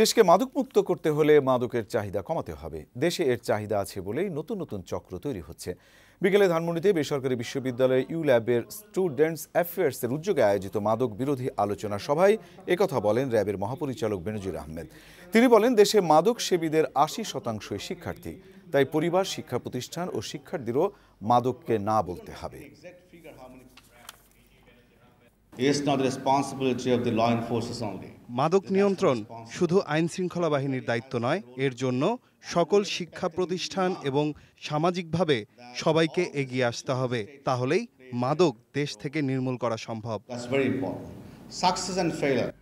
দেশকে মাদকমুক্ত করতে হলে মাদকের চাহিদা কমাতে হবে দেশে এর চাহিদা আছে বলেই নতুন নতুন চক্র তৈরি হচ্ছে বিকেলে ধানমন্ডিতে বেসরকারি বিশ্ববিদ্যালয়ে ইউ ল্যাবের স্টুডেন্টস অ্যাফেয়ার্সের উদ্যোগে আয়োজিত মাদক বিরোধী আলোচনা সভায় একথা বলেন র্যাবের মহাপরিচালক বেনজির আহমেদ তিনি বলেন দেশে মাদক সেবীদের আশি শতাংশই শিক্ষার্থী তাই পরিবার শিক্ষা প্রতিষ্ঠান ও শিক্ষার্থীরও মাদককে না বলতে হবে মাদক নিয়ন্ত্রণ শুধু আইন শৃঙ্খলা বাহিনীর দায়িত্ব নয় এর জন্য সকল শিক্ষা প্রতিষ্ঠান এবং সামাজিকভাবে সবাইকে এগিয়ে আসতে হবে তাহলেই মাদক দেশ থেকে নির্মূল করা সম্ভব সাকসেস অ্যান্ড ফেলার